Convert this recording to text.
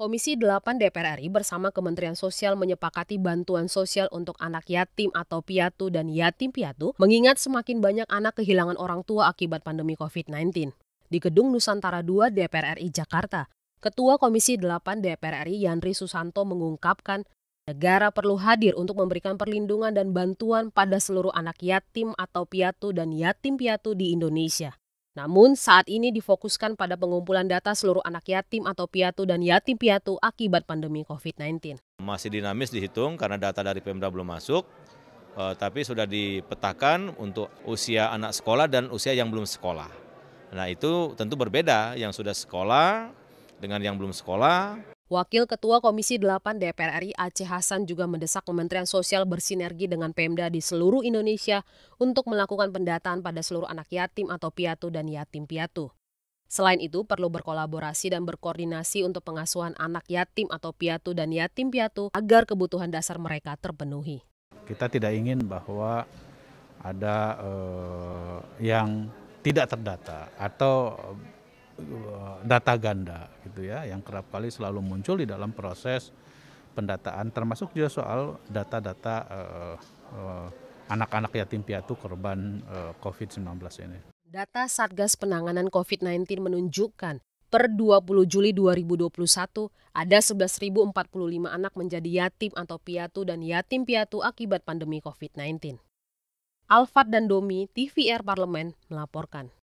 Komisi 8 DPR RI bersama Kementerian Sosial menyepakati bantuan sosial untuk anak yatim atau piatu dan yatim piatu mengingat semakin banyak anak kehilangan orang tua akibat pandemi COVID-19. Di Gedung Nusantara II DPR RI Jakarta, Ketua Komisi 8 DPR RI Yandri Susanto mengungkapkan negara perlu hadir untuk memberikan perlindungan dan bantuan pada seluruh anak yatim atau piatu dan yatim piatu di Indonesia. Namun saat ini difokuskan pada pengumpulan data seluruh anak yatim atau piatu dan yatim piatu akibat pandemi COVID-19. Masih dinamis dihitung karena data dari Pemda belum masuk, eh, tapi sudah dipetakan untuk usia anak sekolah dan usia yang belum sekolah. Nah itu tentu berbeda yang sudah sekolah dengan yang belum sekolah. Wakil Ketua Komisi 8 DPR RI Aceh Hasan juga mendesak Kementerian Sosial bersinergi dengan Pemda di seluruh Indonesia untuk melakukan pendataan pada seluruh anak yatim atau piatu dan yatim piatu. Selain itu, perlu berkolaborasi dan berkoordinasi untuk pengasuhan anak yatim atau piatu dan yatim piatu agar kebutuhan dasar mereka terpenuhi. Kita tidak ingin bahwa ada eh, yang tidak terdata atau eh, data ganda gitu ya yang kerap kali selalu muncul di dalam proses pendataan termasuk juga soal data-data uh, uh, anak-anak yatim piatu korban uh, eh, COVID-19 ini. Data Satgas Penanganan COVID-19 menunjukkan per 20 Juli 2021 ada 11.045 anak menjadi yatim atau piatu dan yatim piatu akibat pandemi COVID-19. Alfat dan Domi, TVR Parlemen melaporkan.